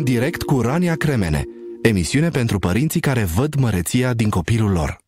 în direct cu Rania Cremene, emisiune pentru părinții care văd măreția din copilul lor.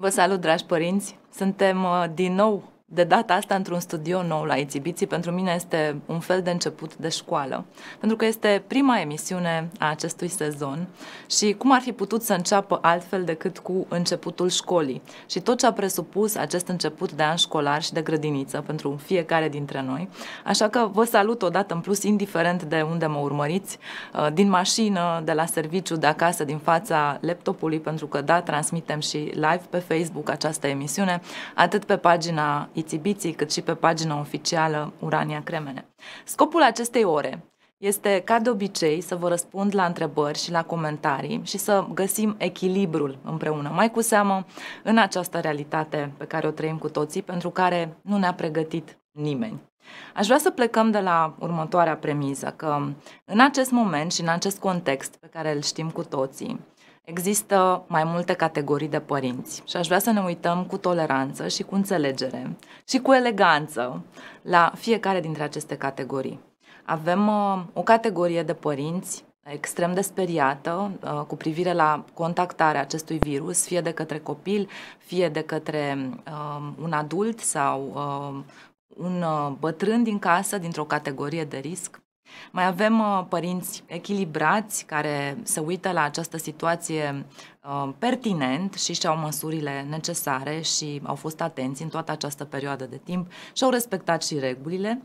Vă salut, dragi părinți! Suntem uh, din nou de data asta într-un studio nou la Itibiții, pentru mine este un fel de început de școală, pentru că este prima emisiune a acestui sezon și cum ar fi putut să înceapă altfel decât cu începutul școlii și tot ce a presupus acest început de an școlar și de grădiniță pentru fiecare dintre noi. Așa că vă salut odată în plus, indiferent de unde mă urmăriți, uh, din mașină, de la serviciu, de acasă, din fața laptopului, pentru că da, transmitem și live pe Facebook această emisiune, atât pe pagina Itibiții, cât și pe pagina oficială Urania Cremene. Scopul acestei ore este, ca de obicei, să vă răspund la întrebări și la comentarii și să găsim echilibrul împreună, mai cu seamă în această realitate pe care o trăim cu toții, pentru care nu ne-a pregătit nimeni. Aș vrea să plecăm de la următoarea premiză, că în acest moment și în acest context pe care îl știm cu toții, Există mai multe categorii de părinți și aș vrea să ne uităm cu toleranță și cu înțelegere și cu eleganță la fiecare dintre aceste categorii. Avem uh, o categorie de părinți extrem de speriată uh, cu privire la contactarea acestui virus, fie de către copil, fie de către uh, un adult sau un bătrân din casă, dintr-o categorie de risc. Mai avem uh, părinți echilibrați care se uită la această situație uh, pertinent și și-au măsurile necesare și au fost atenți în toată această perioadă de timp și au respectat și regulile.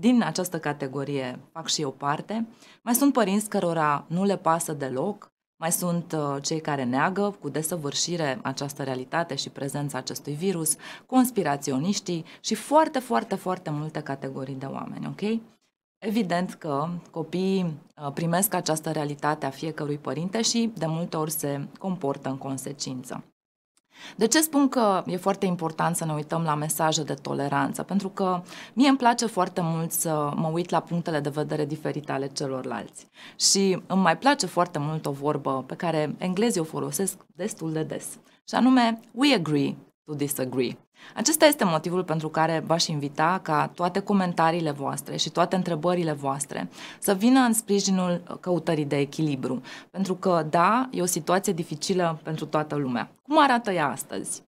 Din această categorie fac și eu parte. Mai sunt părinți cărora nu le pasă deloc, mai sunt uh, cei care neagă cu desăvârșire această realitate și prezența acestui virus, conspiraționiștii și foarte, foarte, foarte multe categorii de oameni, ok? Evident că copiii uh, primesc această realitate a fiecărui părinte și de multe ori se comportă în consecință. De ce spun că e foarte important să ne uităm la mesaje de toleranță? Pentru că mie îmi place foarte mult să mă uit la punctele de vedere diferite ale celorlalți. Și îmi mai place foarte mult o vorbă pe care englezii o folosesc destul de des. Și anume, we agree to disagree. Acesta este motivul pentru care v-aș invita ca toate comentariile voastre și toate întrebările voastre să vină în sprijinul căutării de echilibru. Pentru că, da, e o situație dificilă pentru toată lumea. Cum arată ea astăzi?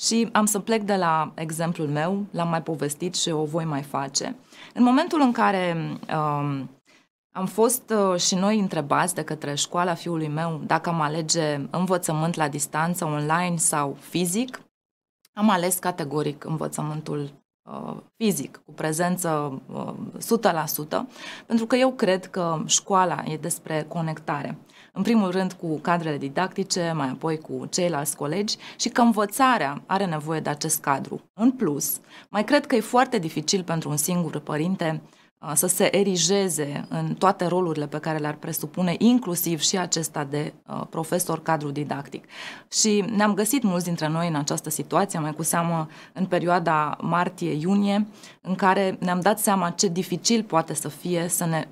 Și am să plec de la exemplul meu, l-am mai povestit și o voi mai face. În momentul în care um, am fost uh, și noi întrebați de către școala fiului meu dacă am alege învățământ la distanță, online sau fizic, am ales categoric învățământul uh, fizic, cu prezență 100%, uh, pentru că eu cred că școala e despre conectare. În primul rând cu cadrele didactice, mai apoi cu ceilalți colegi și că învățarea are nevoie de acest cadru. În plus, mai cred că e foarte dificil pentru un singur părinte să se erigeze în toate rolurile pe care le-ar presupune, inclusiv și acesta de profesor cadru didactic. Și ne-am găsit mulți dintre noi în această situație, mai cu seamă în perioada martie-iunie, în care ne-am dat seama ce dificil poate să fie să ne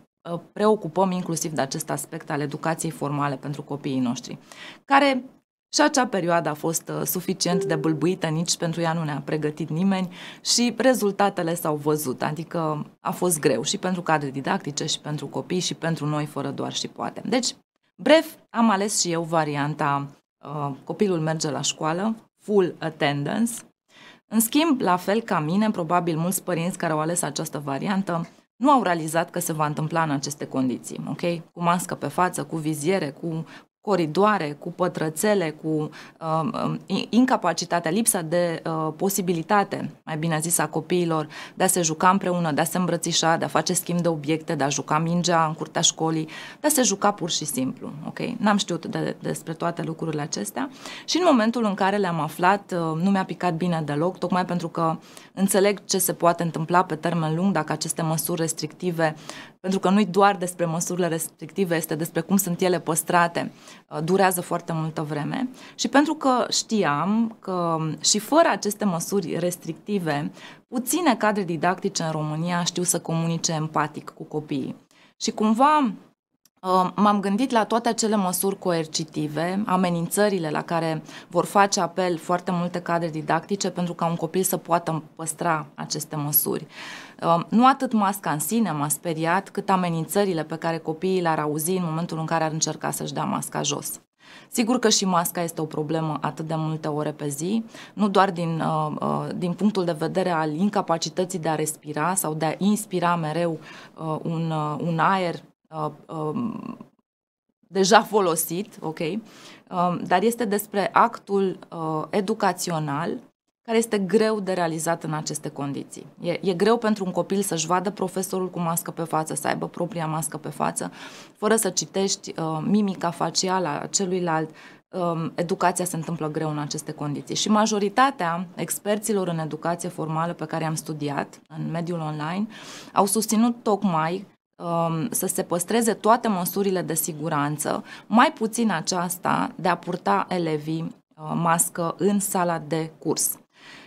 preocupăm inclusiv de acest aspect al educației formale pentru copiii noștri, care și acea perioadă a fost uh, suficient de bâlbuită, nici pentru ea nu ne-a pregătit nimeni și rezultatele s-au văzut, adică a fost greu și pentru cadre didactice, și pentru copii, și pentru noi, fără doar și poate. Deci, bref, am ales și eu varianta uh, copilul merge la școală, full attendance. În schimb, la fel ca mine, probabil mulți părinți care au ales această variantă nu au realizat că se va întâmpla în aceste condiții, ok? Cu mască pe față, cu viziere, cu coridoare, cu pătrățele, cu uh, incapacitatea, lipsa de uh, posibilitate, mai bine zis, a copiilor de a se juca împreună, de a se îmbrățișa, de a face schimb de obiecte, de a juca mingea în curtea școlii, de a se juca pur și simplu. Ok? N-am știut de, despre toate lucrurile acestea și în momentul în care le-am aflat, uh, nu mi-a picat bine deloc, tocmai pentru că înțeleg ce se poate întâmpla pe termen lung dacă aceste măsuri restrictive pentru că nu-i doar despre măsurile restrictive, este despre cum sunt ele păstrate, uh, durează foarte multă vreme și pentru că știam că um, și fără aceste măsuri restrictive, puține cadre didactice în România știu să comunice empatic cu copiii. Și cumva M-am gândit la toate acele măsuri coercitive, amenințările la care vor face apel foarte multe cadre didactice pentru ca un copil să poată păstra aceste măsuri. Nu atât masca în sine m-a speriat, cât amenințările pe care copiii le-ar auzi în momentul în care ar încerca să-și dea masca jos. Sigur că și masca este o problemă atât de multe ore pe zi, nu doar din, uh, uh, din punctul de vedere al incapacității de a respira sau de a inspira mereu uh, un, un aer Uh, um, deja folosit, ok? Um, dar este despre actul uh, educațional care este greu de realizat în aceste condiții. E, e greu pentru un copil să-și vadă profesorul cu mască pe față, să aibă propria mască pe față, fără să citești uh, mimica facială a celuilalt. Uh, educația se întâmplă greu în aceste condiții. Și majoritatea experților în educație formală pe care am studiat în mediul online au susținut tocmai Um, să se păstreze toate măsurile de siguranță, mai puțin aceasta de a purta elevii uh, mască în sala de curs.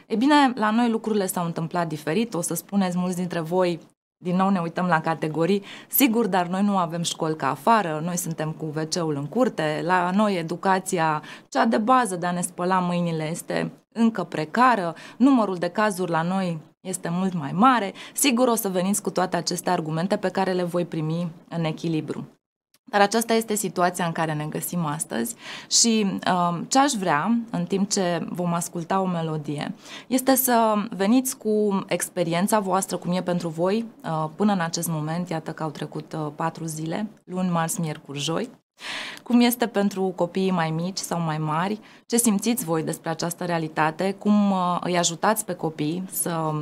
Ei bine, la noi lucrurile s-au întâmplat diferit, o să spuneți mulți dintre voi, din nou ne uităm la categorii, sigur, dar noi nu avem școli ca afară, noi suntem cu wc în curte, la noi educația cea de bază de a ne spăla mâinile este încă precară, numărul de cazuri la noi este mult mai mare. Sigur o să veniți cu toate aceste argumente pe care le voi primi în echilibru. Dar aceasta este situația în care ne găsim astăzi și uh, ce aș vrea, în timp ce vom asculta o melodie, este să veniți cu experiența voastră, cum e pentru voi, uh, până în acest moment, iată că au trecut uh, patru zile, luni, marți, miercuri, joi, cum este pentru copiii mai mici sau mai mari? Ce simțiți voi despre această realitate? Cum uh, îi ajutați pe copii să,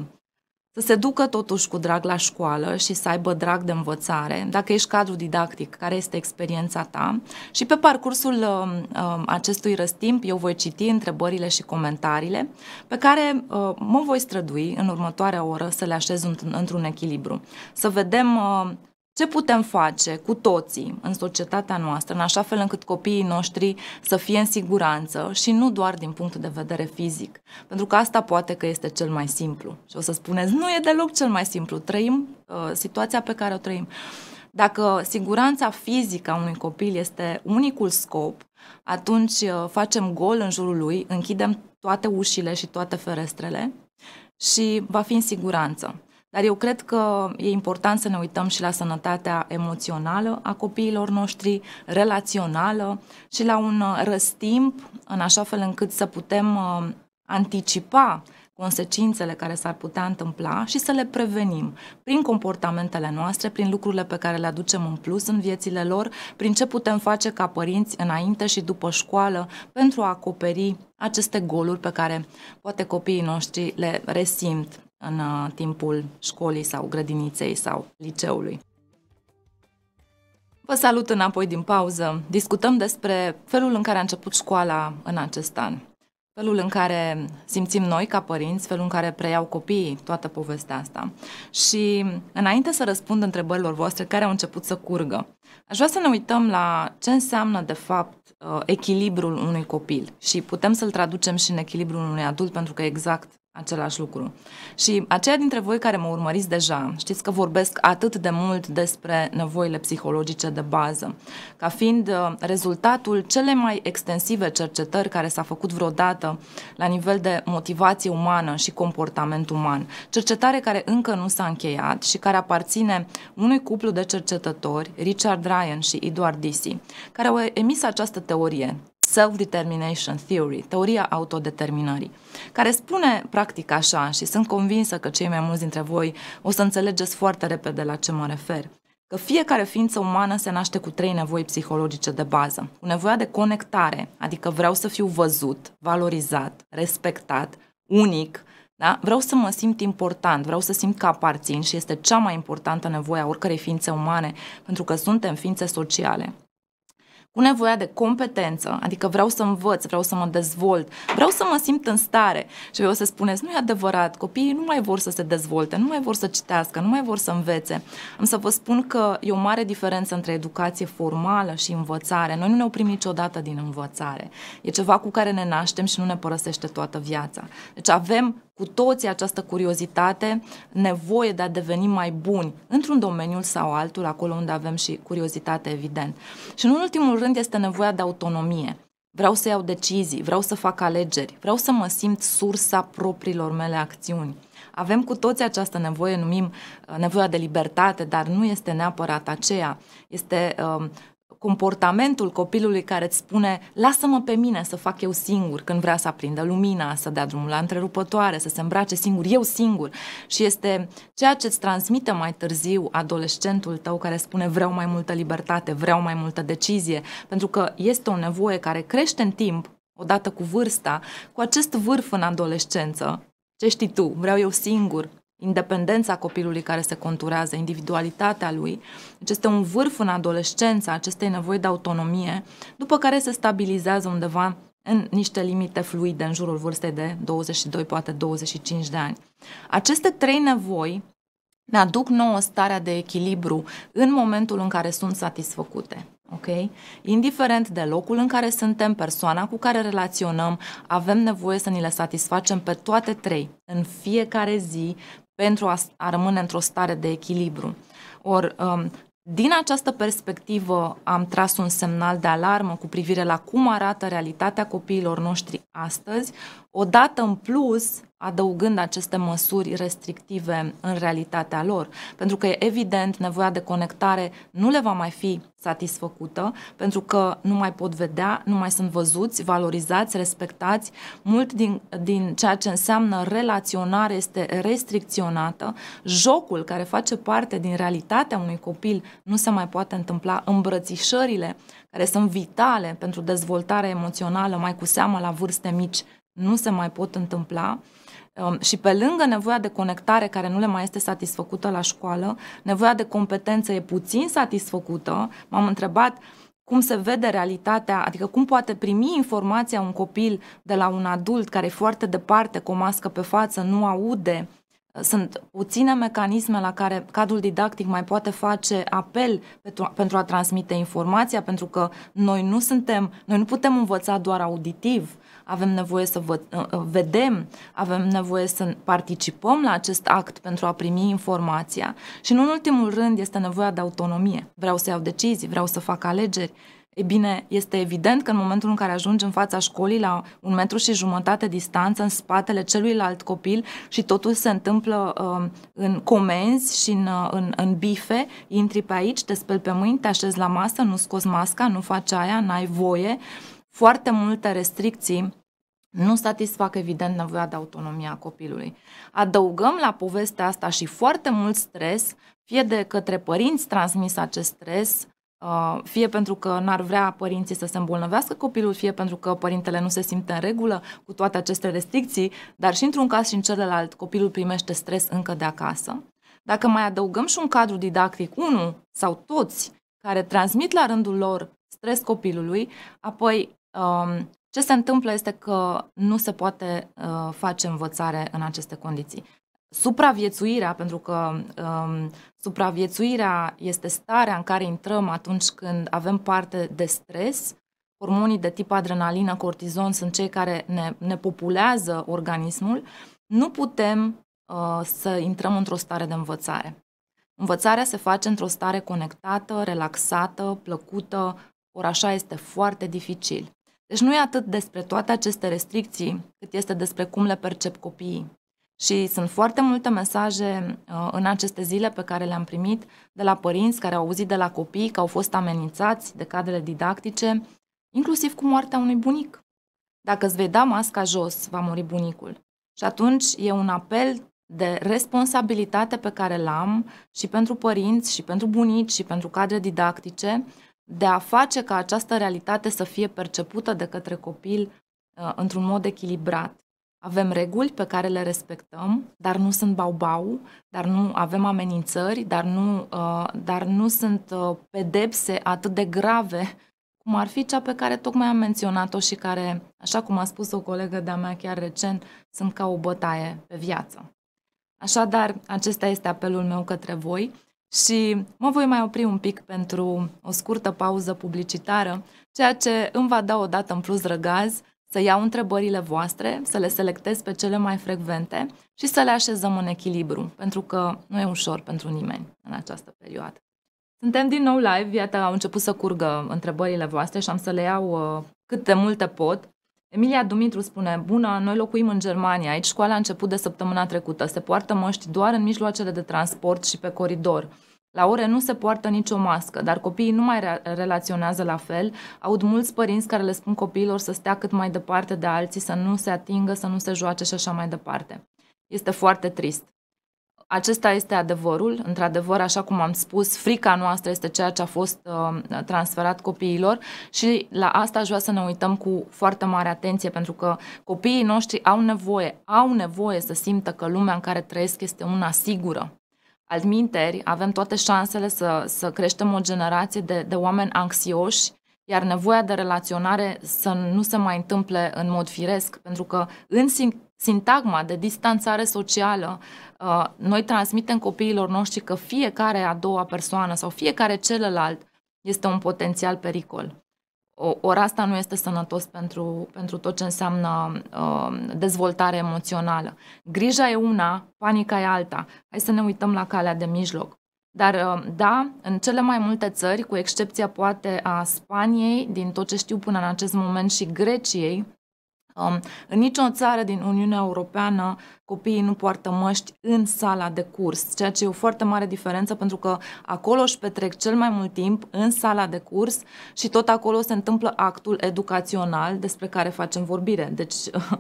să se ducă totuși cu drag la școală și să aibă drag de învățare? Dacă ești cadru didactic, care este experiența ta? Și pe parcursul uh, uh, acestui răstimp eu voi citi întrebările și comentariile pe care mă voi strădui în următoarea oră să le așez într-un echilibru. Să vedem ce putem face cu toții în societatea noastră, în așa fel încât copiii noștri să fie în siguranță și nu doar din punct de vedere fizic? Pentru că asta poate că este cel mai simplu. Și o să spuneți, nu e deloc cel mai simplu, trăim uh, situația pe care o trăim. Dacă siguranța fizică a unui copil este unicul scop, atunci uh, facem gol în jurul lui, închidem toate ușile și toate ferestrele și va fi în siguranță. Dar eu cred că e important să ne uităm și la sănătatea emoțională a copiilor noștri, relațională și la un uh, răstimp, în așa fel încât să putem uh, anticipa consecințele care s-ar putea întâmpla și să le prevenim prin comportamentele noastre, prin lucrurile pe care le aducem în plus în viețile lor, prin ce putem face ca părinți înainte și după școală pentru a acoperi aceste goluri pe care poate copiii noștri le resimt în uh, timpul școlii sau grădiniței sau liceului. Vă salut înapoi din pauză. Discutăm despre felul în care a început școala în acest an. Felul în care simțim noi ca părinți, felul în care preiau copiii toată povestea asta. Și înainte să răspund întrebărilor voastre care au început să curgă, aș vrea să ne uităm la ce înseamnă de fapt uh, echilibrul unui copil și putem să-l traducem și în echilibrul unui adult pentru că exact același lucru. Și aceia dintre voi care mă urmăriți deja, știți că vorbesc atât de mult despre nevoile psihologice de bază, ca fiind uh, rezultatul cele mai extensive cercetări care s-a făcut vreodată la nivel de motivație umană și comportament uman. Cercetare care încă nu s-a încheiat și care aparține unui cuplu de cercetători, Richard Ryan și Edward Disi, care au emis această teorie, Self-Determination Theory, teoria autodeterminării, care spune practic așa și sunt convinsă că cei mai mulți dintre voi o să înțelegeți foarte repede la ce mă refer că fiecare ființă umană se naște cu trei nevoi psihologice de bază. Cu nevoia de conectare, adică vreau să fiu văzut, valorizat, respectat, unic, da? Vreau să mă simt important, vreau să simt că aparțin și este cea mai importantă nevoie a oricărei ființe umane, pentru că suntem ființe sociale cu nevoia de competență, adică vreau să învăț, vreau să mă dezvolt, vreau să mă simt în stare. Și vreau să spuneți, nu e adevărat, copiii nu mai vor să se dezvolte, nu mai vor să citească, nu mai vor să învețe. Am să vă spun că e o mare diferență între educație formală și învățare. Noi nu ne oprim niciodată din învățare. E ceva cu care ne naștem și nu ne părăsește toată viața. Deci avem cu toții această curiozitate, nevoie de a deveni mai buni într-un domeniu sau altul, acolo unde avem și curiozitate, evident. Și în ultimul rând este nevoia de autonomie. Vreau să iau decizii, vreau să fac alegeri, vreau să mă simt sursa propriilor mele acțiuni. Avem cu toți această nevoie, numim uh, nevoia de libertate, dar nu este neapărat aceea. Este uh, comportamentul copilului care îți spune lasă-mă pe mine să fac eu singur când vrea să aprindă lumina, să dea drumul la întrerupătoare, să se îmbrace singur, eu singur. Și este ceea ce îți transmite mai târziu adolescentul tău care spune vreau mai multă libertate, vreau mai multă decizie, pentru că este o nevoie care crește în timp, odată cu vârsta, cu acest vârf în adolescență. Ce știi tu? Vreau eu singur, independența copilului care se conturează, individualitatea lui. Deci este un vârf în adolescență acestei nevoi de autonomie, după care se stabilizează undeva în niște limite fluide în jurul vârstei de 22, poate 25 de ani. Aceste trei nevoi ne aduc nouă starea de echilibru în momentul în care sunt satisfăcute. Ok? Indiferent de locul în care suntem, persoana cu care relaționăm, avem nevoie să ni le satisfacem pe toate trei, în fiecare zi, pentru a, a rămâne într-o stare de echilibru. Or, um, din această perspectivă am tras un semnal de alarmă cu privire la cum arată realitatea copiilor noștri astăzi. Odată în plus, adăugând aceste măsuri restrictive în realitatea lor, pentru că evident nevoia de conectare nu le va mai fi satisfăcută, pentru că nu mai pot vedea, nu mai sunt văzuți, valorizați, respectați. Mult din, din ceea ce înseamnă relaționare este restricționată. Jocul care face parte din realitatea unui copil nu se mai poate întâmpla. Îmbrățișările care sunt vitale pentru dezvoltarea emoțională, mai cu seamă la vârste mici, nu se mai pot întâmpla. Um, și pe lângă nevoia de conectare care nu le mai este satisfăcută la școală, nevoia de competență e puțin satisfăcută. M-am întrebat cum se vede realitatea, adică cum poate primi informația un copil de la un adult care e foarte departe, cu o mască pe față, nu aude. Sunt puține mecanisme la care cadrul didactic mai poate face apel pentru, pentru a transmite informația, pentru că noi nu suntem, noi nu putem învăța doar auditiv avem nevoie să vă, uh, uh, vedem, avem nevoie să participăm la acest act pentru a primi informația și, în ultimul rând, este nevoia de autonomie. Vreau să iau decizii, vreau să fac alegeri. E bine, este evident că în momentul în care ajungi în fața școlii la un metru și jumătate distanță în spatele celuilalt copil și totul se întâmplă uh, în comenzi și în, uh, în, în bife, intri pe aici, te speli pe mâini, te așezi la masă, nu scoți masca, nu faci aia, n-ai voie, foarte multe restricții nu satisfac evident nevoia de autonomie a copilului. Adăugăm la povestea asta și foarte mult stres, fie de către părinți transmis acest stres, uh, fie pentru că n-ar vrea părinții să se îmbolnăvească copilul, fie pentru că părintele nu se simte în regulă cu toate aceste restricții, dar și într-un caz și în celălalt copilul primește stres încă de acasă. Dacă mai adăugăm și un cadru didactic, unul sau toți, care transmit la rândul lor stres copilului, apoi um, ce se întâmplă este că nu se poate uh, face învățare în aceste condiții. Supraviețuirea, pentru că um, supraviețuirea este starea în care intrăm atunci când avem parte de stres, hormonii de tip adrenalină, cortizon sunt cei care ne, ne populează organismul, nu putem uh, să intrăm într-o stare de învățare. Învățarea se face într-o stare conectată, relaxată, plăcută, ori așa este foarte dificil. Deci nu e atât despre toate aceste restricții, cât este despre cum le percep copiii. Și sunt foarte multe mesaje uh, în aceste zile pe care le-am primit de la părinți care au auzit de la copii că au fost amenințați de cadrele didactice, inclusiv cu moartea unui bunic. Dacă îți vei da masca jos, va muri bunicul. Și atunci e un apel de responsabilitate pe care l-am și pentru părinți, și pentru bunici, și pentru cadre didactice, de a face ca această realitate să fie percepută de către copil uh, într-un mod echilibrat. Avem reguli pe care le respectăm, dar nu sunt bau-bau, dar nu avem amenințări, dar nu, uh, dar nu sunt uh, pedepse atât de grave cum ar fi cea pe care tocmai am menționat-o și care, așa cum a spus o colegă de-a mea chiar recent, sunt ca o bătaie pe viață. Așadar, acesta este apelul meu către voi și mă voi mai opri un pic pentru o scurtă pauză publicitară, ceea ce îmi va da o dată în plus răgaz să iau întrebările voastre, să le selectez pe cele mai frecvente și să le așezăm în echilibru, pentru că nu e ușor pentru nimeni în această perioadă. Suntem din nou live, iată, au început să curgă întrebările voastre și am să le iau uh, cât de multe pot. Emilia Dumitru spune, bună, noi locuim în Germania, aici școala a început de săptămâna trecută, se poartă măști doar în mijloacele de transport și pe coridor. La ore nu se poartă nicio mască, dar copiii nu mai re- relaționează la fel. Aud mulți părinți care le spun copiilor să stea cât mai departe de alții, să nu se atingă, să nu se joace și așa mai departe. Este foarte trist. Acesta este adevărul, într-adevăr, așa cum am spus, frica noastră este ceea ce a fost uh, transferat copiilor și la asta aș vrea să ne uităm cu foarte mare atenție, pentru că copiii noștri au nevoie, au nevoie să simtă că lumea în care trăiesc este una sigură. Altminteri, avem toate șansele să, să creștem o generație de, de oameni anxioși, iar nevoia de relaționare să nu se mai întâmple în mod firesc, pentru că în, Sintagma de distanțare socială, uh, noi transmitem copiilor noștri că fiecare a doua persoană sau fiecare celălalt este un potențial pericol. Ori asta nu este sănătos pentru, pentru tot ce înseamnă uh, dezvoltare emoțională. Grija e una, panica e alta. Hai să ne uităm la calea de mijloc. Dar, uh, da, în cele mai multe țări, cu excepția poate a Spaniei, din tot ce știu până în acest moment, și Greciei, Um, în nicio țară din Uniunea Europeană copiii nu poartă măști în sala de curs, ceea ce e o foarte mare diferență pentru că acolo își petrec cel mai mult timp în sala de curs și tot acolo se întâmplă actul educațional despre care facem vorbire. Deci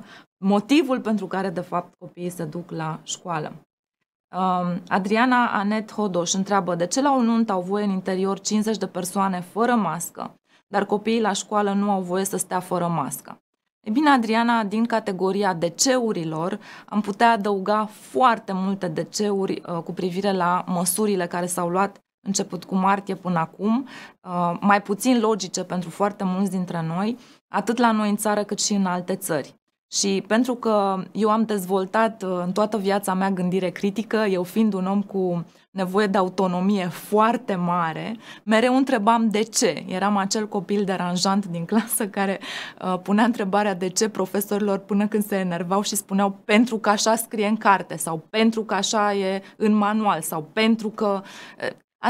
motivul pentru care de fapt copiii se duc la școală. Um, Adriana Anet Hodoș întreabă de ce la un nunt au voie în interior 50 de persoane fără mască, dar copiii la școală nu au voie să stea fără mască. E bine, Adriana, din categoria deceurilor am putea adăuga foarte multe deceuri uh, cu privire la măsurile care s-au luat început cu martie până acum, uh, mai puțin logice pentru foarte mulți dintre noi, atât la noi în țară cât și în alte țări. Și pentru că eu am dezvoltat uh, în toată viața mea gândire critică, eu fiind un om cu nevoie de autonomie foarte mare, mereu întrebam de ce. Eram acel copil deranjant din clasă care uh, punea întrebarea de ce profesorilor până când se enervau și spuneau pentru că așa scrie în carte sau pentru că așa e în manual sau pentru că... Uh,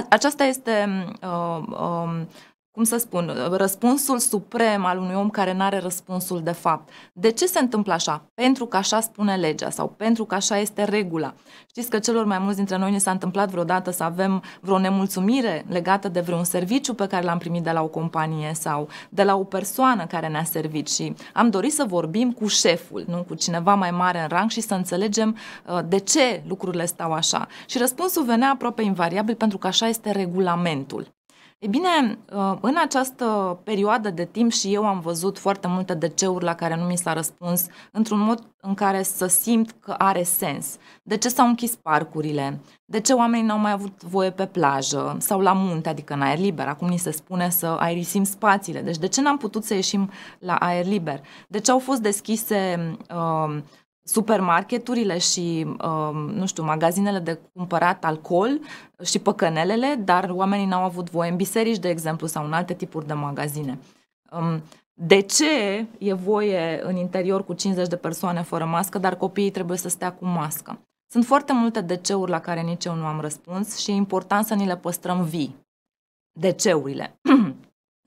aceasta este mm, uh, uh, cum să spun, răspunsul suprem al unui om care nu are răspunsul de fapt. De ce se întâmplă așa? Pentru că așa spune legea sau pentru că așa este regula. Știți că celor mai mulți dintre noi ne s-a întâmplat vreodată să avem vreo nemulțumire legată de vreun serviciu pe care l-am primit de la o companie sau de la o persoană care ne-a servit și am dorit să vorbim cu șeful, nu cu cineva mai mare în rang și să înțelegem uh, de ce lucrurile stau așa. Și răspunsul venea aproape invariabil pentru că așa este regulamentul. E bine, uh, în această perioadă de timp și eu am văzut foarte multe DC-uri la care nu mi s-a răspuns într-un mod în care să simt că are sens. De ce s-au închis parcurile? De ce oamenii n-au mai avut voie pe plajă sau la munte, adică în aer liber? Acum ni se spune să aerisim spațiile. Deci de ce n-am putut să ieșim la aer liber? De ce au fost deschise uh, supermarketurile și, um, nu știu, magazinele de cumpărat alcool și păcănelele, dar oamenii n-au avut voie în biserici, de exemplu, sau în alte tipuri de magazine. Um, de ce e voie în interior cu 50 de persoane fără mască, dar copiii trebuie să stea cu mască? Sunt foarte multe de ceuri la care nici eu nu am răspuns și e important să ni le păstrăm vii. De ceurile.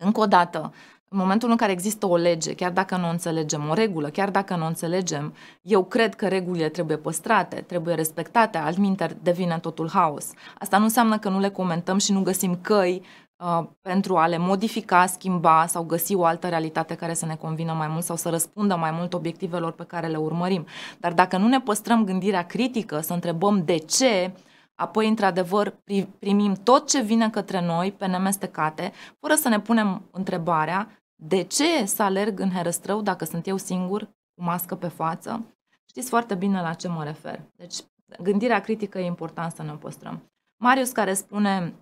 Încă o dată, în momentul în care există o lege, chiar dacă nu o înțelegem, o regulă, chiar dacă nu o înțelegem, eu cred că regulile trebuie păstrate, trebuie respectate, altminte devine totul haos. Asta nu înseamnă că nu le comentăm și nu găsim căi uh, pentru a le modifica, schimba sau găsi o altă realitate care să ne convină mai mult sau să răspundă mai mult obiectivelor pe care le urmărim. Dar dacă nu ne păstrăm gândirea critică, să întrebăm de ce, apoi, într-adevăr, primim tot ce vine către noi pe nemestecate, fără să ne punem întrebarea de ce să alerg în herăstrău dacă sunt eu singur, cu mască pe față? Știți foarte bine la ce mă refer. Deci, gândirea critică e important să ne o păstrăm. Marius care spune,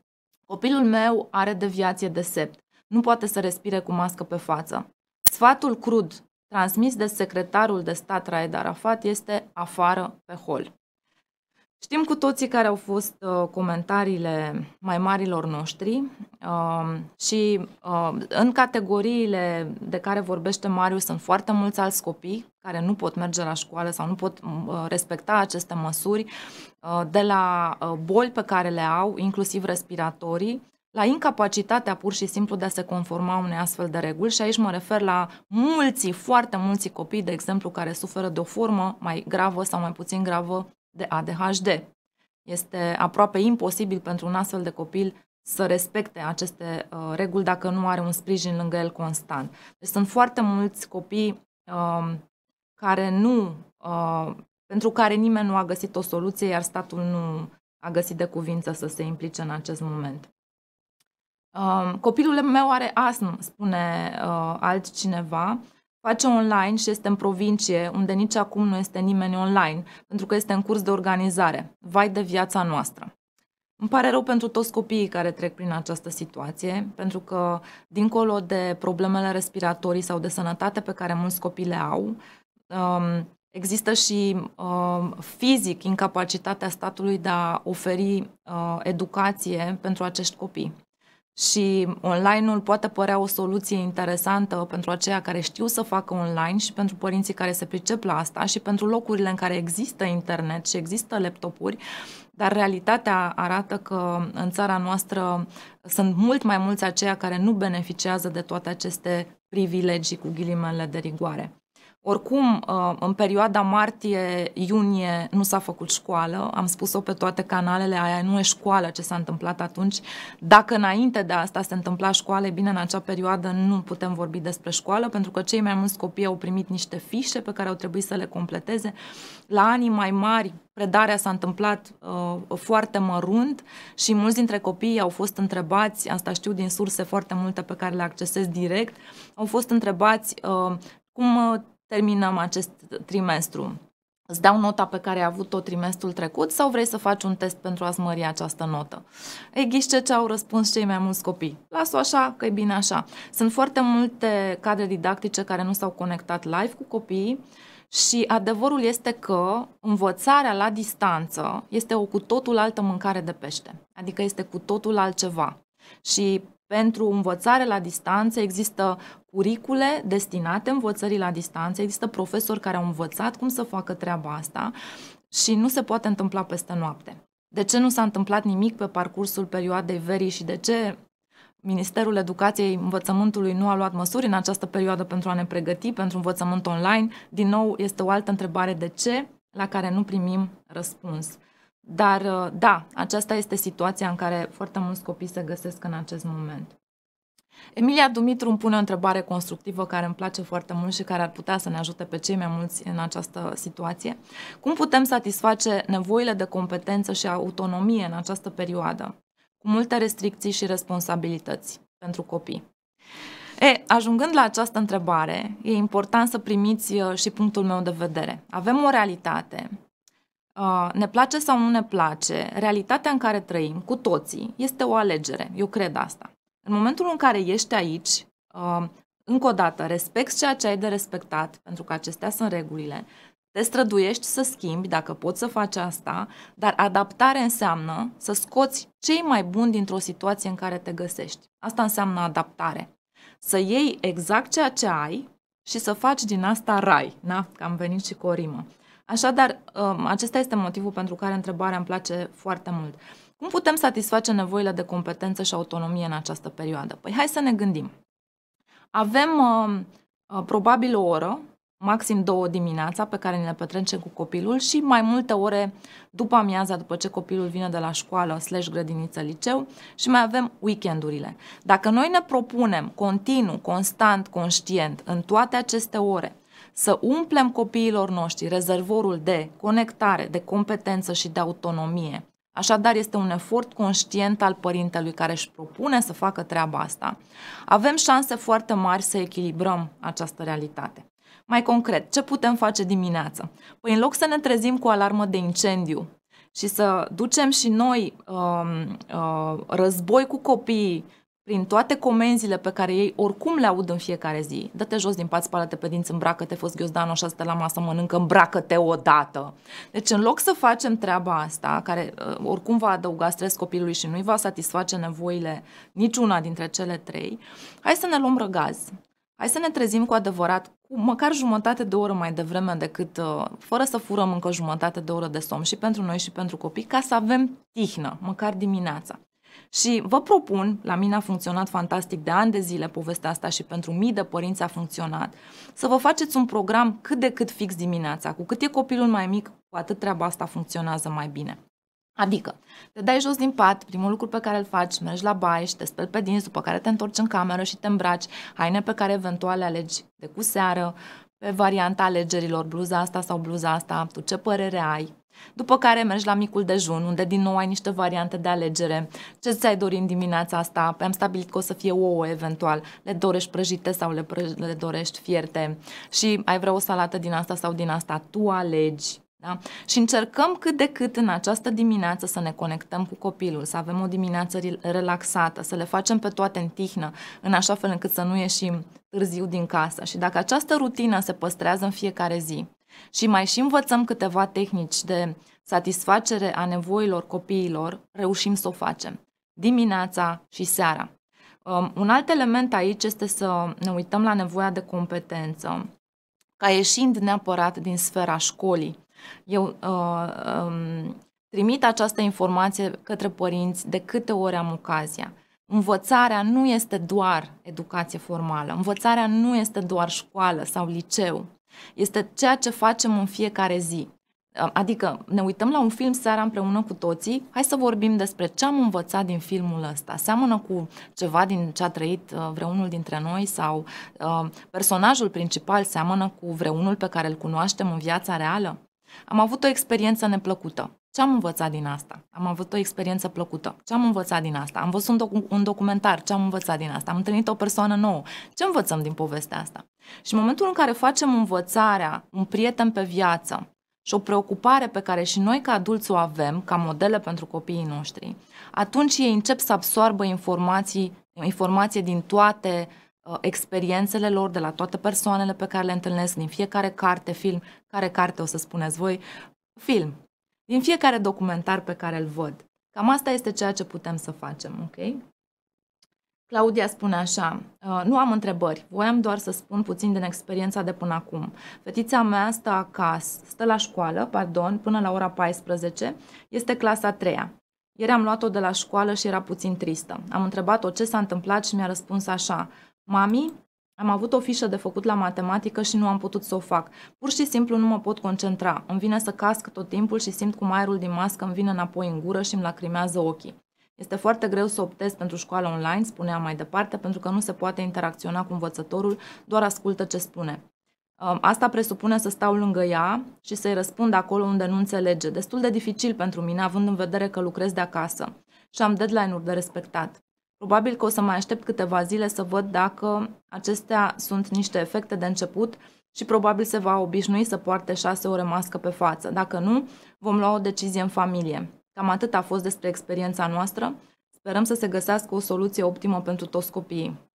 copilul meu are deviație de sept, nu poate să respire cu mască pe față. Sfatul crud transmis de secretarul de stat Raed Arafat este afară pe hol. Știm cu toții care au fost uh, comentariile mai marilor noștri uh, și uh, în categoriile de care vorbește Mariu sunt foarte mulți alți copii care nu pot merge la școală sau nu pot uh, respecta aceste măsuri, uh, de la uh, boli pe care le au, inclusiv respiratorii, la incapacitatea pur și simplu de a se conforma unei astfel de reguli și aici mă refer la mulți, foarte mulți copii, de exemplu, care suferă de o formă mai gravă sau mai puțin gravă de ADHD. Este aproape imposibil pentru un astfel de copil să respecte aceste uh, reguli dacă nu are un sprijin lângă el constant. Deci sunt foarte mulți copii uh, care nu, uh, pentru care nimeni nu a găsit o soluție, iar statul nu a găsit de cuvință să se implice în acest moment. Um, copilul meu are astm, spune uh, altcineva. Face online și este în provincie, unde nici acum nu este nimeni online, pentru că este în curs de organizare. Vai de viața noastră! Îmi pare rău pentru toți copiii care trec prin această situație, pentru că, dincolo de problemele respiratorii sau de sănătate pe care mulți copii le au, um, există și um, fizic incapacitatea statului de a oferi uh, educație pentru acești copii și online-ul poate părea o soluție interesantă pentru aceia care știu să facă online și pentru părinții care se pricep la asta și pentru locurile în care există internet și există laptopuri, dar realitatea arată că în țara noastră sunt mult mai mulți aceia care nu beneficiază de toate aceste privilegii cu ghilimele de rigoare. Oricum, uh, în perioada martie-iunie nu s-a făcut școală, am spus-o pe toate canalele, aia nu e școală ce s-a întâmplat atunci. Dacă înainte de asta se întâmpla școală, bine, în acea perioadă nu putem vorbi despre școală, pentru că cei mai mulți copii au primit niște fișe pe care au trebuit să le completeze. La anii mai mari, predarea s-a întâmplat uh, foarte mărunt și mulți dintre copii au fost întrebați, asta știu din surse foarte multe pe care le accesez direct, au fost întrebați uh, cum uh, terminăm acest trimestru. Îți dau nota pe care ai avut-o trimestrul trecut sau vrei să faci un test pentru a-ți mări această notă? Ei, ghiște ce au răspuns cei mai mulți copii. Las-o așa, că e bine așa. Sunt foarte multe cadre didactice care nu s-au conectat live cu copiii și adevărul este că învățarea la distanță este o cu totul altă mâncare de pește. Adică este cu totul altceva. Și pentru învățare la distanță există curicule destinate învățării la distanță, există profesori care au învățat cum să facă treaba asta și nu se poate întâmpla peste noapte. De ce nu s-a întâmplat nimic pe parcursul perioadei verii și de ce Ministerul Educației Învățământului nu a luat măsuri în această perioadă pentru a ne pregăti pentru învățământ online? Din nou, este o altă întrebare de ce, la care nu primim răspuns. Dar, uh, da, aceasta este situația în care foarte mulți copii se găsesc în acest moment. Emilia Dumitru îmi pune o întrebare constructivă care îmi place foarte mult și care ar putea să ne ajute pe cei mai mulți în această situație. Cum putem satisface nevoile de competență și autonomie în această perioadă, cu multe restricții și responsabilități pentru copii? E, ajungând la această întrebare, e important să primiți uh, și punctul meu de vedere. Avem o realitate Uh, ne place sau nu ne place, realitatea în care trăim cu toții este o alegere. Eu cred asta. În momentul în care ești aici, uh, încă o dată, respecti ceea ce ai de respectat, pentru că acestea sunt regulile, te străduiești să schimbi, dacă poți să faci asta, dar adaptare înseamnă să scoți cei mai buni dintr-o situație în care te găsești. Asta înseamnă adaptare. Să iei exact ceea ce ai și să faci din asta rai. Na? Că am venit și cu o rimă. Așadar, um, acesta este motivul pentru care întrebarea îmi place foarte mult. Cum putem satisface nevoile de competență și autonomie în această perioadă? Păi hai să ne gândim. Avem um, uh, probabil o oră, maxim două dimineața pe care ne le petrecem cu copilul și mai multe ore după amiaza, după ce copilul vine de la școală, slash grădiniță, liceu și mai avem weekendurile. Dacă noi ne propunem continuu, constant, conștient în toate aceste ore să umplem copiilor noștri rezervorul de conectare, de competență și de autonomie. Așadar, este un efort conștient al părintelui care își propune să facă treaba asta. Avem șanse foarte mari să echilibrăm această realitate. Mai concret, ce putem face dimineața? Păi, în loc să ne trezim cu alarmă de incendiu și să ducem și noi uh, uh, război cu copiii prin toate comenzile pe care ei oricum le aud în fiecare zi, dă-te jos din pat, spală-te pe dinți, îmbracă-te, fost ghiozdan, așa stă la masă, mănâncă, îmbracă-te odată. Deci în loc să facem treaba asta, care uh, oricum va adăuga stres copilului și nu-i va satisface nevoile niciuna dintre cele trei, hai să ne luăm răgaz. Hai să ne trezim cu adevărat cu măcar jumătate de oră mai devreme decât uh, fără să furăm încă jumătate de oră de somn și pentru noi și pentru copii, ca să avem tihnă, măcar dimineața. Și vă propun, la mine a funcționat fantastic de ani de zile povestea asta și pentru mii de părinți a funcționat, să vă faceți un program cât de cât fix dimineața. Cu cât e copilul mai mic, cu atât treaba asta funcționează mai bine. Adică, te dai jos din pat, primul lucru pe care îl faci, mergi la baie și te speli pe dinți, după care te întorci în cameră și te îmbraci, haine pe care eventual le alegi de cu seară, pe varianta alegerilor, bluza asta sau bluza asta, tu ce părere ai, după care mergi la micul dejun, unde din nou ai niște variante de alegere. Ce ți-ai dorit în dimineața asta? Păi am stabilit că o să fie ouă eventual. Le dorești prăjite sau le, prăj- le dorești fierte. Și ai vrea o salată din asta sau din asta. Tu alegi. Da? Și încercăm cât de cât în această dimineață să ne conectăm cu copilul, să avem o dimineață relaxată, să le facem pe toate în tihnă, în așa fel încât să nu ieșim târziu din casă. Și dacă această rutină se păstrează în fiecare zi, și mai și învățăm câteva tehnici de satisfacere a nevoilor copiilor, reușim să o facem dimineața și seara. Um, un alt element aici este să ne uităm la nevoia de competență, ca ieșind neapărat din sfera școlii. Eu uh, um, trimit această informație către părinți de câte ori am ocazia. Învățarea nu este doar educație formală, învățarea nu este doar școală sau liceu este ceea ce facem în fiecare zi. Adică ne uităm la un film seara împreună cu toții, hai să vorbim despre ce am învățat din filmul ăsta. Seamănă cu ceva din ce a trăit uh, vreunul dintre noi sau uh, personajul principal seamănă cu vreunul pe care îl cunoaștem în viața reală? Am avut o experiență neplăcută. Ce am învățat din asta? Am avut o experiență plăcută. Ce am învățat din asta? Am văzut un, doc- un documentar. Ce am învățat din asta? Am întâlnit o persoană nouă. Ce învățăm din povestea asta? Și în momentul în care facem învățarea un prieten pe viață și o preocupare pe care și noi ca adulți o avem, ca modele pentru copiii noștri, atunci ei încep să absorbă informații, informație din toate uh, experiențele lor, de la toate persoanele pe care le întâlnesc, din fiecare carte, film, care carte o să spuneți voi, film, din fiecare documentar pe care îl văd. Cam asta este ceea ce putem să facem, ok? Claudia spune așa, uh, nu am întrebări, voiam doar să spun puțin din experiența de până acum. Fetița mea stă acasă, stă la școală, pardon, până la ora 14, este clasa 3 ieri am luat-o de la școală și era puțin tristă. Am întrebat-o ce s-a întâmplat și mi-a răspuns așa. Mami, am avut o fișă de făcut la matematică și nu am putut să o fac. Pur și simplu nu mă pot concentra. Îmi vine să casc tot timpul și simt cum aerul din mască îmi vine înapoi în gură și îmi lacrimează ochii. Este foarte greu să optezi pentru școală online, spunea mai departe, pentru că nu se poate interacționa cu învățătorul, doar ascultă ce spune. Asta presupune să stau lângă ea și să-i răspund acolo unde nu înțelege. Destul de dificil pentru mine, având în vedere că lucrez de acasă și am deadline-uri de respectat. Probabil că o să mai aștept câteva zile să văd dacă acestea sunt niște efecte de început și probabil se va obișnui să poarte șase ore mască pe față. Dacă nu, vom lua o decizie în familie. Cam atât a fost despre experiența noastră. Sperăm să se găsească o soluție optimă pentru toți copiii.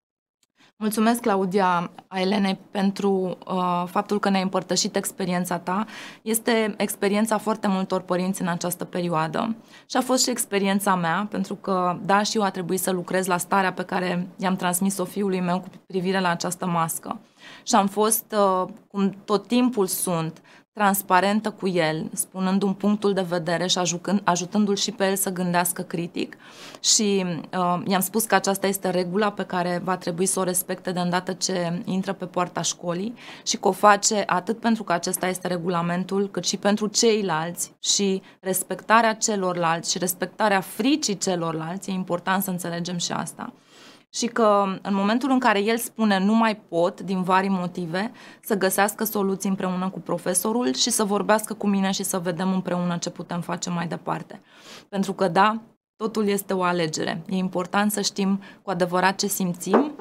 Mulțumesc, Claudia Aelene, pentru uh, faptul că ne-ai împărtășit experiența ta. Este experiența foarte multor părinți în această perioadă și a fost și experiența mea, pentru că, da, și eu a trebuit să lucrez la starea pe care i-am transmis-o fiului meu cu privire la această mască. Și am fost, uh, cum tot timpul sunt, transparentă cu el, spunând un punctul de vedere și ajucând, ajutându-l și pe el să gândească critic și uh, i-am spus că aceasta este regula pe care va trebui să o respecte de îndată ce intră pe poarta școlii și că o face atât pentru că acesta este regulamentul, cât și pentru ceilalți și respectarea celorlalți și respectarea fricii celorlalți, e important să înțelegem și asta și că în momentul în care el spune nu mai pot, din vari motive, să găsească soluții împreună cu profesorul și să vorbească cu mine și să vedem împreună ce putem face mai departe. Pentru că, da, totul este o alegere. E important să știm cu adevărat ce simțim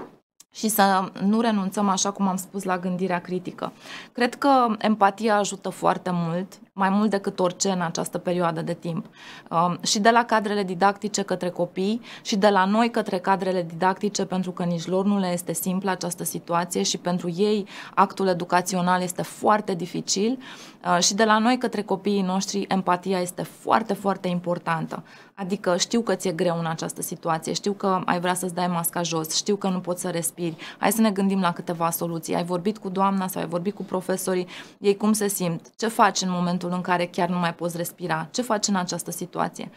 și să nu renunțăm, așa cum am spus, la gândirea critică. Cred că empatia ajută foarte mult mai mult decât orice în această perioadă de timp. Um, și de la cadrele didactice către copii și de la noi către cadrele didactice, pentru că nici lor nu le este simplă această situație și pentru ei actul educațional este foarte dificil uh, și de la noi către copiii noștri empatia este foarte, foarte importantă. Adică știu că ți-e greu în această situație, știu că ai vrea să-ți dai masca jos, știu că nu poți să respiri, hai să ne gândim la câteva soluții. Ai vorbit cu doamna sau ai vorbit cu profesorii, ei cum se simt, ce faci în momentul momentul în care chiar nu mai poți respira? Ce faci în această situație?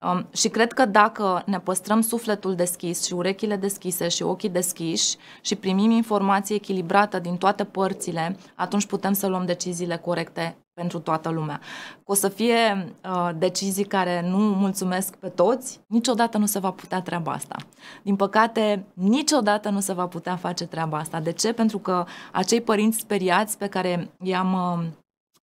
Um, și cred că dacă ne păstrăm sufletul deschis și urechile deschise și ochii deschiși și primim informație echilibrată din toate părțile, atunci putem să luăm deciziile corecte pentru toată lumea. O să fie uh, decizii care nu mulțumesc pe toți, niciodată nu se va putea treaba asta. Din păcate, niciodată nu se va putea face treaba asta. De ce? Pentru că acei părinți speriați pe care i-am uh,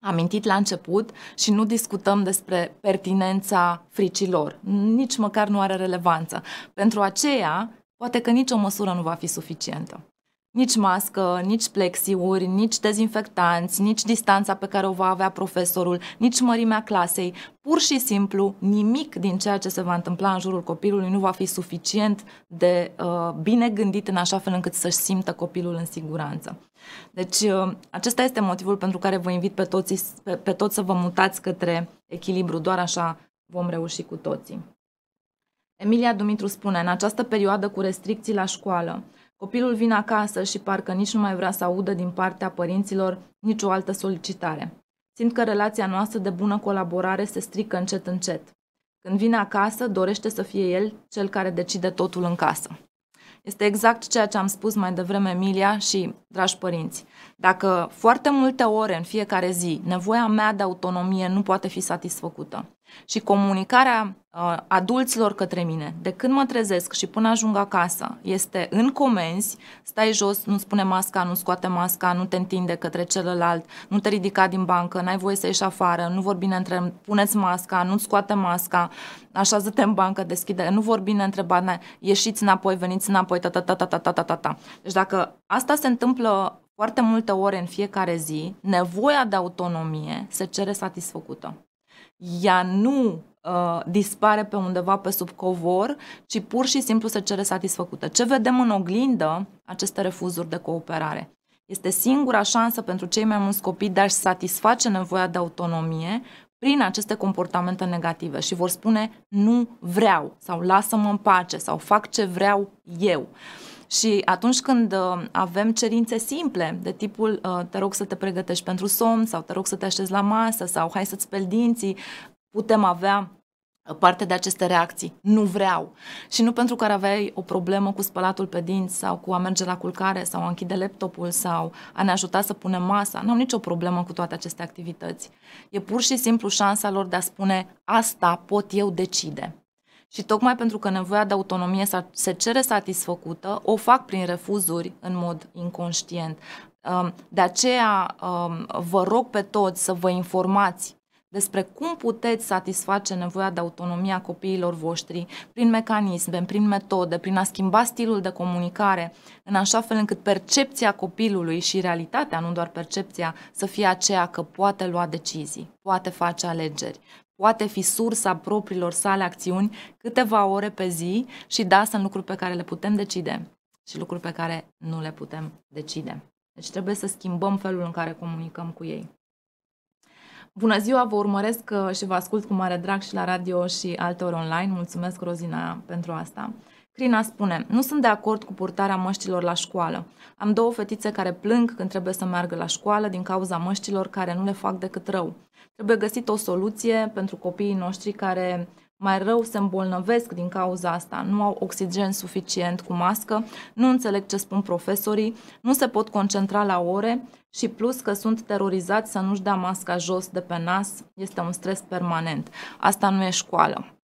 amintit la început și nu discutăm despre pertinența fricilor. Nici măcar nu are relevanță. Pentru aceea, poate că nicio măsură nu va fi suficientă. Nici mască, nici plexiuri, nici dezinfectanți, nici distanța pe care o va avea profesorul, nici mărimea clasei. Pur și simplu, nimic din ceea ce se va întâmpla în jurul copilului nu va fi suficient de uh, bine gândit în așa fel încât să-și simtă copilul în siguranță. Deci uh, acesta este motivul pentru care vă invit pe toți, pe, pe toți să vă mutați către echilibru, doar așa vom reuși cu toții. Emilia Dumitru spune, în această perioadă cu restricții la școală, copilul vine acasă și parcă nici nu mai vrea să audă din partea părinților nicio altă solicitare. Simt că relația noastră de bună colaborare se strică încet încet. Când vine acasă, dorește să fie el cel care decide totul în casă. Este exact ceea ce am spus mai devreme, Emilia și dragi părinți. Dacă foarte multe ore în fiecare zi, nevoia mea de autonomie nu poate fi satisfăcută, și comunicarea uh, adulților către mine, de când mă trezesc și până ajung acasă, este în comenzi, stai jos, nu spune masca, nu scoate masca, nu te întinde către celălalt, nu te ridica din bancă, n-ai voie să ieși afară, nu vorbi între puneți masca, nu scoate masca, așează-te în bancă, deschide, nu vorbi bani, ieșiți înapoi, veniți înapoi, ta ta ta ta ta ta ta ta. Deci dacă asta se întâmplă foarte multe ore în fiecare zi, nevoia de autonomie se cere satisfăcută ea nu uh, dispare pe undeva pe sub covor, ci pur și simplu se cere satisfăcută. Ce vedem în oglindă, aceste refuzuri de cooperare. Este singura șansă pentru cei mai mulți copii de a-și satisface nevoia de autonomie prin aceste comportamente negative și vor spune nu vreau sau lasă-mă în pace sau fac ce vreau eu. Uh, și atunci când uh, avem cerințe simple, de tipul uh, te rog să te pregătești pentru somn sau te rog să te așezi la masă sau hai să-ți speli dinții, putem avea uh, parte de aceste reacții. Nu vreau. Și nu pentru că aveai o problemă cu spălatul pe dinți sau cu a merge la culcare sau a închide laptopul sau a ne ajuta să punem masa. Nu am nicio problemă cu toate aceste activități. E pur și simplu șansa lor de a spune asta pot eu decide. Și tocmai pentru că nevoia de autonomie se cere satisfăcută, o fac prin refuzuri în mod inconștient. De aceea vă rog pe toți să vă informați despre cum puteți satisface nevoia de autonomie a copiilor voștri prin mecanisme, prin metode, prin a schimba stilul de comunicare, în așa fel încât percepția copilului și realitatea, nu doar percepția, să fie aceea că poate lua decizii, poate face alegeri, poate fi sursa propriilor sale acțiuni câteva ore pe zi și da, sunt lucruri pe care le putem decide și lucruri pe care nu le putem decide. Deci trebuie să schimbăm felul în care comunicăm cu ei. Bună ziua, vă urmăresc uh, și vă ascult cu mare drag și la radio și alte ori online. Mulțumesc, Rozina, pentru asta. Crina spune, nu sunt de acord cu purtarea măștilor la școală. Am două fetițe care plâng când trebuie să meargă la școală din cauza măștilor care nu le fac decât rău. Trebuie găsit o soluție pentru copiii noștri care mai rău se îmbolnăvesc din cauza asta, nu au oxigen suficient cu mască, nu înțeleg ce spun profesorii, nu se pot concentra la ore și plus că sunt terorizați să nu-și dea masca jos de pe nas, este un stres permanent. Asta nu e școală.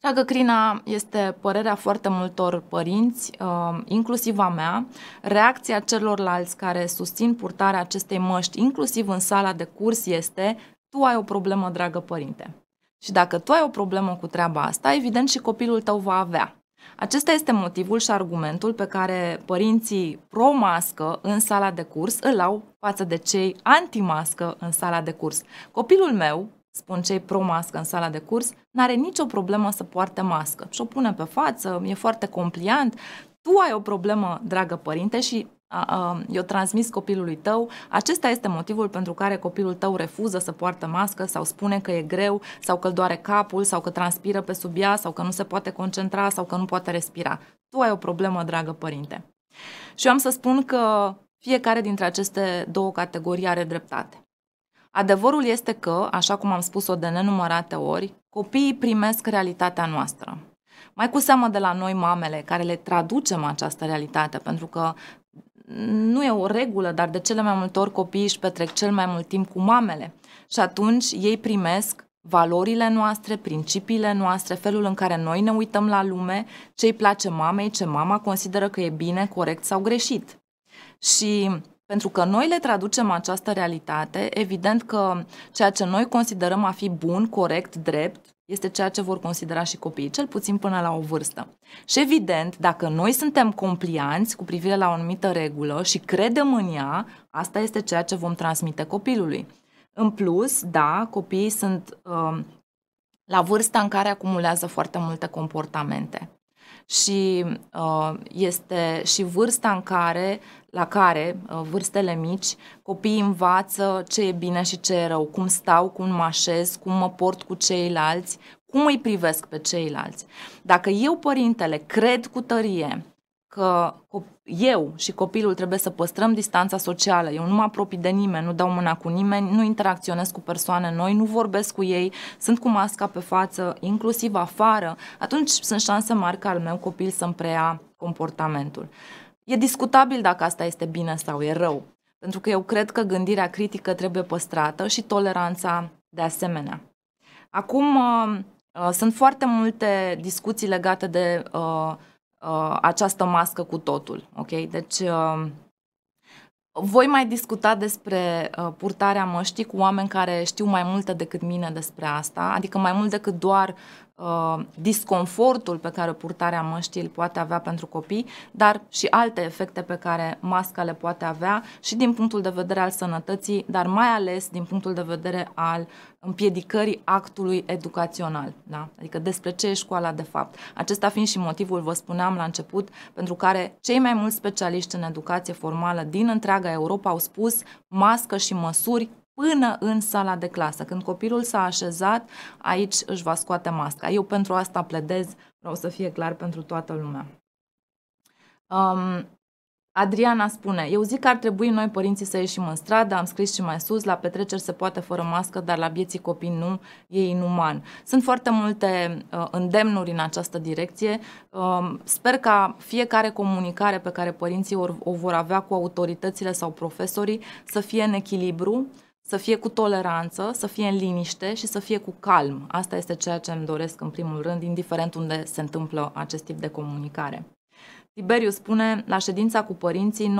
Dragă Crina, este părerea foarte multor părinți, um, inclusiv a mea, reacția celorlalți care susțin purtarea acestei măști, inclusiv în sala de curs, este tu ai o problemă, dragă părinte. Și dacă tu ai o problemă cu treaba asta, evident și copilul tău va avea. Acesta este motivul și argumentul pe care părinții pro-mască în sala de curs îl au față de cei anti-mască în sala de curs. Copilul meu spun cei pro-mască în sala de curs, n-are nicio problemă să poarte mască. Și o pune pe față, e foarte compliant. Tu ai o problemă, dragă părinte, și eu transmis copilului tău, acesta este motivul pentru care copilul tău refuză să poartă mască sau spune că e greu sau că îl doare capul sau că transpiră pe sub ea sau că nu se poate concentra sau că nu poate respira. Tu ai o problemă, dragă părinte. Și eu am să spun că fiecare dintre aceste două categorii are dreptate. Adevărul este că, așa cum am spus-o de nenumărate ori, copiii primesc realitatea noastră. Mai cu seamă de la noi, mamele, care le traducem această realitate, pentru că nu e o regulă, dar de cele mai multe ori copiii își petrec cel mai mult timp cu mamele și atunci ei primesc valorile noastre, principiile noastre, felul în care noi ne uităm la lume, ce îi place mamei, ce mama consideră că e bine, corect sau greșit. Și pentru că noi le traducem această realitate, evident că ceea ce noi considerăm a fi bun, corect, drept, este ceea ce vor considera și copiii, cel puțin până la o vârstă. Și evident, dacă noi suntem complianți cu privire la o anumită regulă și credem în ea, asta este ceea ce vom transmite copilului. În plus, da, copiii sunt uh, la vârsta în care acumulează foarte multe comportamente și uh, este și vârsta în care, la care, uh, vârstele mici, copiii învață ce e bine și ce e rău, cum stau, cum mă așez, cum mă port cu ceilalți, cum îi privesc pe ceilalți. Dacă eu, părintele, cred cu tărie că eu și copilul trebuie să păstrăm distanța socială. Eu nu mă apropii de nimeni, nu dau mâna cu nimeni, nu interacționez cu persoane noi, nu vorbesc cu ei, sunt cu masca pe față, inclusiv afară, atunci sunt șanse mari ca al meu copil să-mi preia comportamentul. E discutabil dacă asta este bine sau e rău, pentru că eu cred că gândirea critică trebuie păstrată și toleranța de asemenea. Acum, uh, uh, sunt foarte multe discuții legate de uh, Uh, această mască cu totul. Ok? Deci uh, voi mai discuta despre uh, purtarea măștii cu oameni care știu mai multe decât mine despre asta, adică mai mult decât doar uh, disconfortul pe care purtarea măștii îl poate avea pentru copii, dar și alte efecte pe care masca le poate avea și din punctul de vedere al sănătății, dar mai ales din punctul de vedere al împiedicării actului educațional. Da? Adică despre ce e școala de fapt. Acesta fiind și motivul, vă spuneam la început, pentru care cei mai mulți specialiști în educație formală din întreaga Europa au spus mască și măsuri până în sala de clasă. Când copilul s-a așezat, aici își va scoate masca. Eu pentru asta pledez, vreau să fie clar pentru toată lumea. Um, Adriana spune, eu zic că ar trebui noi părinții să ieșim în stradă, am scris și mai sus, la petreceri se poate fără mască, dar la vieții copii nu, e inuman. Sunt foarte multe uh, îndemnuri în această direcție. Uh, sper ca fiecare comunicare pe care părinții o, o vor avea cu autoritățile sau profesorii să fie în echilibru, uh, să fie cu toleranță, să fie în liniște și să fie cu calm. Asta este ceea ce îmi doresc în primul rând, indiferent unde se întâmplă acest tip de comunicare. Tiberiu spune, la ședința cu părinții,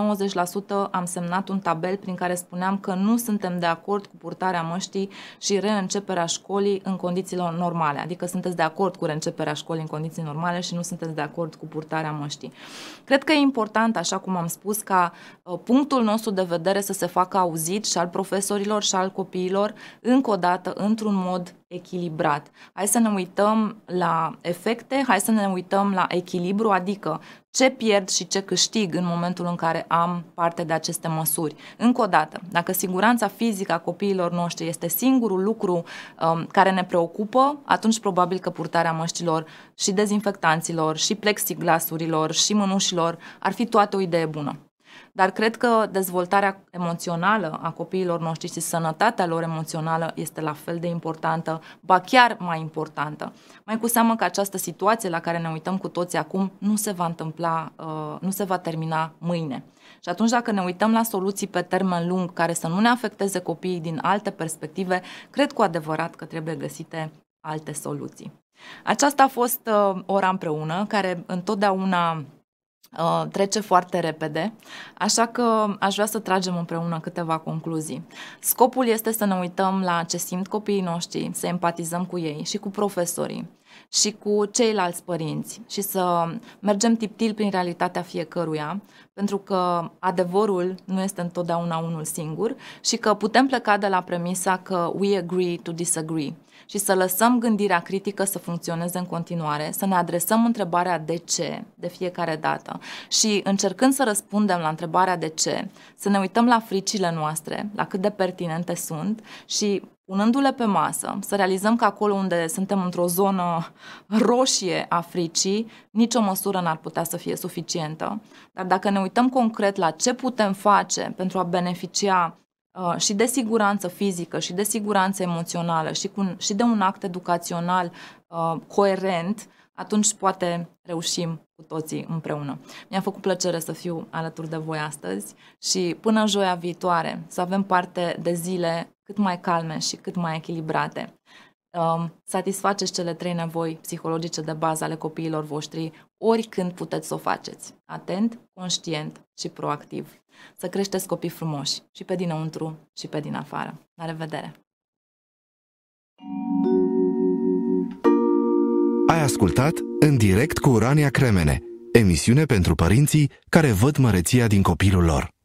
90% am semnat un tabel prin care spuneam că nu suntem de acord cu purtarea măștii și reînceperea școlii în condițiilor normale. Adică sunteți de acord cu reînceperea școlii în condiții normale și nu sunteți de acord cu purtarea măștii. Cred că e important, așa cum am spus, ca ă, punctul nostru de vedere să se facă auzit și al profesorilor și al copiilor, încă o dată, într-un mod echilibrat. Hai să ne uităm la efecte, hai să ne uităm la echilibru, adică ce pierd și ce câștig în momentul în care am parte de aceste măsuri. Încă o dată, dacă siguranța fizică a copiilor noștri este singurul lucru um, care ne preocupă, atunci probabil că purtarea măștilor și dezinfectanților și plexiglasurilor, și mânușilor ar fi toate o idee bună. Dar cred că dezvoltarea emoțională a copiilor noștri și sănătatea lor emoțională este la fel de importantă, ba chiar mai importantă. Mai cu seamă că această situație la care ne uităm cu toții acum nu se va întâmpla, uh, nu se va termina mâine. Și atunci dacă ne uităm la soluții pe termen lung care să nu ne afecteze copiii din alte perspective, cred cu adevărat că trebuie găsite alte soluții. Aceasta a fost uh, ora împreună, care întotdeauna Uh, trece foarte repede, așa că aș vrea să tragem împreună câteva concluzii. Scopul este să ne uităm la ce simt copiii noștri, să empatizăm cu ei și cu profesorii și cu ceilalți părinți și să mergem tiptil prin realitatea fiecăruia pentru că adevărul nu este întotdeauna unul singur și că putem pleca de la premisa că we agree to disagree și să lăsăm gândirea critică să funcționeze în continuare, să ne adresăm întrebarea de ce de fiecare dată și încercând să răspundem la întrebarea de ce, să ne uităm la fricile noastre, la cât de pertinente sunt și punându-le pe masă, să realizăm că acolo unde suntem într-o zonă roșie a fricii, nicio măsură n-ar putea să fie suficientă. Dar dacă ne uităm concret la ce putem face pentru a beneficia uh, și de siguranță fizică, și de siguranță emoțională, și, cu, și de un act educațional uh, coerent, atunci poate reușim cu toții împreună. Mi-a făcut plăcere să fiu alături de voi astăzi și până joia viitoare să avem parte de zile cât mai calme și cât mai echilibrate. Um, satisfaceți cele trei nevoi psihologice de bază ale copiilor voștri oricând puteți să o faceți. Atent, conștient și proactiv. Să creșteți copii frumoși și pe dinăuntru și pe din afară. La revedere! Ai ascultat În direct cu Urania Cremene, emisiune pentru părinții care văd măreția din copilul lor.